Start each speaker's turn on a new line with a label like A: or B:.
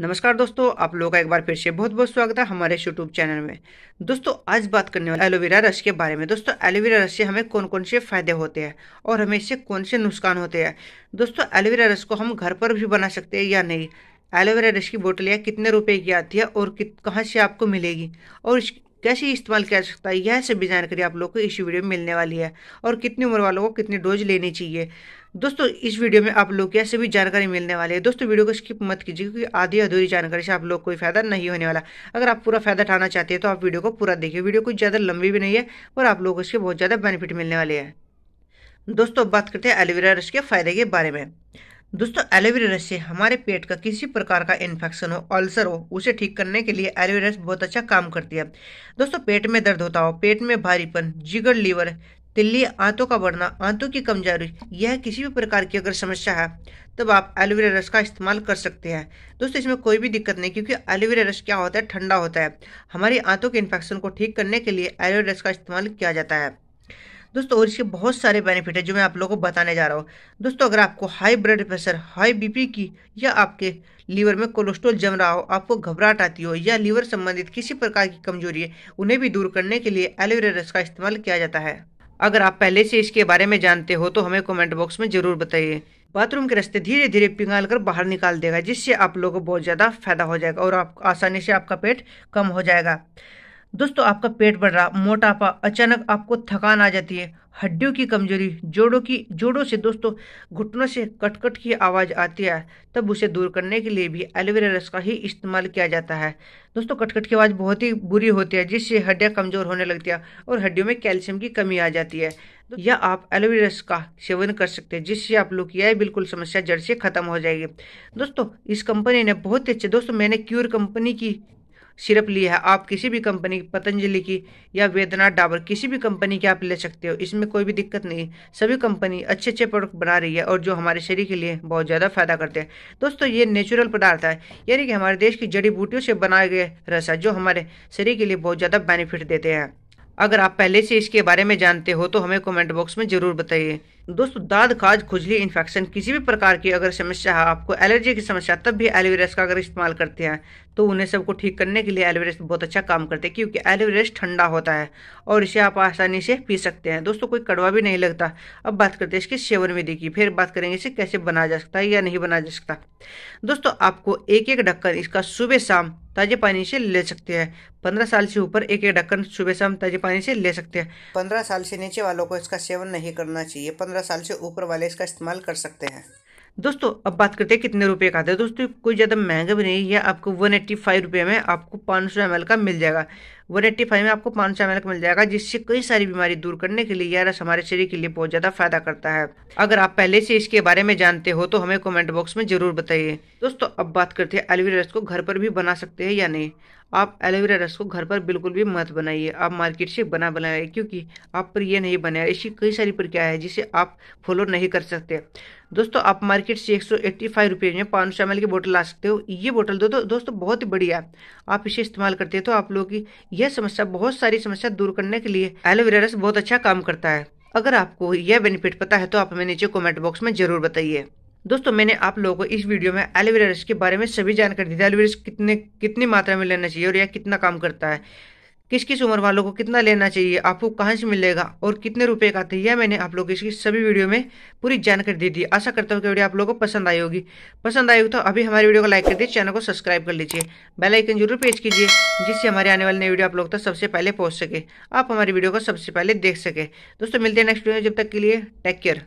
A: नमस्कार दोस्तों आप लोगों का एक बार फिर से बहुत बहुत स्वागत है हमारे यूट्यूब चैनल में दोस्तों आज बात करने वाले एलोवेरा रस के बारे में दोस्तों एलोवेरा रस से हमें कौन कौन से फायदे होते हैं और हमें इससे कौन से नुकसान होते हैं दोस्तों एलोवेरा रस को हम घर पर भी बना सकते हैं या नहीं एलोवेरा रस की बोटलियाँ कितने रुपए की आती है और कहाँ से आपको मिलेगी और इस कैसे इस्तेमाल किया जा सकता है यह सब जानकारी आप लोग को इस वीडियो में मिलने वाली है और कितनी उम्र वालों को कितनी डोज लेनी चाहिए दोस्तों इस वीडियो में आप लोग यह सभी जानकारी मिलने वाली है दोस्तों वीडियो को स्किप मत कीजिए क्योंकि आधी अधूरी जानकारी से आप लोग कोई फायदा नहीं होने वाला अगर आप पूरा फायदा उठाना चाहते हैं तो आप वीडियो को पूरा देखिए वीडियो कुछ ज़्यादा लंबी भी नहीं है और आप लोग को इसके बहुत ज़्यादा बेनिफिट मिलने वाले हैं दोस्तों बात करते हैं एलोवेरा रस के फायदे के बारे में दोस्तों एलोवेरा रस से हमारे पेट का किसी प्रकार का इन्फेक्शन हो अल्सर हो उसे ठीक करने के लिए एलोवेरा रस बहुत अच्छा काम करती है दोस्तों पेट में दर्द होता हो पेट में भारीपन जिगर लीवर तिल्ली आंतों का बढ़ना आंतों की कमजोरी यह किसी भी प्रकार की अगर समस्या है तब आप एलोवेरा रस का इस्तेमाल कर सकते हैं दोस्तों इसमें कोई भी दिक्कत नहीं क्योंकि एलोवेरा रस क्या होता है ठंडा होता है हमारी आंतों के इन्फेक्शन को ठीक करने के लिए एलोवेरा रस का इस्तेमाल किया जाता है दोस्तों और इसके बहुत सारे बेनिफिट है जो मैं आप लोगों को बताने जा रहा हूँ दोस्तों अगर आपको high blood pressure high BP की या आपके लीवर में कोलेस्ट्रोल जम रहा हो आपको घबराहट आती हो या लीवर संबंधित किसी प्रकार की कमजोरी है उन्हें भी दूर करने के लिए एलोवेरा रस का इस्तेमाल किया जाता है अगर आप पहले से इसके बारे में जानते हो तो हमें कमेंट बॉक्स में जरूर बताइए बाथरूम के रास्ते धीरे धीरे पिंगाल कर बाहर निकाल देगा जिससे आप लोगों को बहुत ज़्यादा फायदा हो जाएगा और आप आसानी से आपका पेट कम हो जाएगा दोस्तों आपका पेट बढ़ रहा मोटापा अचानक आपको थकान आ जाती है हड्डियों की कमजोरी जोड़ों की जोड़ों से दोस्तों घुटनों से कटकट की आवाज़ आती है तब उसे दूर करने के लिए भी एलोवेरा रस का ही इस्तेमाल किया जाता है दोस्तों कटकट की आवाज़ बहुत ही बुरी होती है जिससे हड्डियाँ कमज़ोर होने लगती है और हड्डियों में कैल्शियम की कमी आ जाती है या आप एलोवेरा रस का सेवन कर सकते हैं जिससे आप लोग यह बिल्कुल समस्या जड़ से खत्म हो जाएगी दोस्तों इस कंपनी ने बहुत ही अच्छे दोस्तों मैंने क्यूर कंपनी की सिरप लिया है आप किसी भी कंपनी की पतंजलि की या वेदना डाबर किसी भी कंपनी की आप ले सकते हो इसमें कोई भी दिक्कत नहीं सभी कंपनी अच्छे अच्छे प्रोडक्ट बना रही है और जो हमारे शरीर के लिए बहुत ज़्यादा फायदा करते हैं दोस्तों ये नेचुरल पदार्थ है यानी कि हमारे देश की जड़ी बूटियों से बनाए गए रस है जो हमारे शरीर के लिए बहुत ज़्यादा बेनिफिट देते हैं अगर आप पहले से इसके बारे में जानते हो तो हमें कमेंट बॉक्स में ज़रूर बताइए दोस्तों दाद खाज खुजली इन्फेक्शन किसी भी प्रकार की अगर समस्या है आपको एलर्जी की समस्या तब भी एलोवेरस का अगर इस्तेमाल करते हैं तो उन्हें सबको ठीक करने के लिए एलोवेरस बहुत अच्छा काम करते हैं क्योंकि एलोवेरस ठंडा होता है और इसे आप आसानी से पी सकते हैं दोस्तों कोई कड़वा भी नहीं लगता अब बात करते हैं इसकी सेवन विधि की फिर बात करेंगे इसे कैसे बनाया जा सकता है या नहीं बनाया जा सकता दोस्तों आपको एक एक ढक्कन इसका सुबह शाम ताजे पानी से ले सकते हैं पंद्रह साल से ऊपर एक एक ढक्कन सुबह शाम ताजे पानी से ले सकते हैं पंद्रह साल से नीचे वालों को इसका सेवन नहीं करना चाहिए पंद्रह साल से ऊपर वाले इसका इस्तेमाल कर सकते हैं दोस्तों अब बात करते हैं कितने रुपए का आता तो है दोस्तों कोई ज़्यादा महंगा भी नहीं है आपको वन एट्टी फाइव रुपये में आपको पाँच सौ एम एल का मिल जाएगा वन एट्टी फाइव में आपको पाँच सौ एम एल का मिल जाएगा जिससे कई सारी बीमारी दूर करने के लिए यह रस हमारे शरीर के लिए बहुत ज़्यादा फायदा करता है अगर आप पहले से इसके बारे में जानते हो तो हमें कॉमेंट बॉक्स में जरूर बताइए दोस्तों अब बात करते हैं एलोवेरा रस को घर पर भी बना सकते हैं या नहीं आप एलोवेरा रस को घर पर बिल्कुल भी मत बनाइए आप मार्केट से बना बनाए क्योंकि आप पर यह नहीं बनाया ऐसी कई सारी प्रक्रिया है जिसे आप फॉलो नहीं कर सकते दोस्तों आप मार्केट से एक सौ एट्टी फाइव रुपये में पाँच सौ एम की बोतल ला सकते हो ये बोतल दो, तो दोस्तों बहुत ही बढ़िया है आप इसे इस्तेमाल करते हैं तो आप लोगों की यह समस्या बहुत सारी समस्या दूर करने के लिए एलोवेरा रस बहुत अच्छा काम करता है अगर आपको यह बेनिफिट पता है तो आप हमें नीचे कॉमेंट बॉक्स में ज़रूर बताइए दोस्तों मैंने आप लोगों को इस वीडियो में एलोवेरा रस के बारे में सभी जानकारी दी थी एलोवेरा रस कितने कितनी मात्रा में लेना चाहिए और यह कितना काम करता है किस किस उम्र वालों को कितना लेना चाहिए आपको कहाँ से मिलेगा और कितने रुपए का था है यह मैंने आप लोग इसकी सभी वीडियो में पूरी जानकारी दी थी आशा करता हूँ कि वीडियो आप लोगों को पसंद आई होगी पसंद आई हो तो अभी हमारी वीडियो को लाइक कर दीजिए चैनल को सब्सक्राइब कर लीजिए बेल आइकन जरूर प्रेस कीजिए जिससे हमारे आने वाले नए वीडियो आप लोग तक सबसे पहले पहुँच सके आप हमारी वीडियो को सबसे पहले देख सके दोस्तों मिलते हैं नेक्स्ट वीडियो जब तक के लिए टेक केयर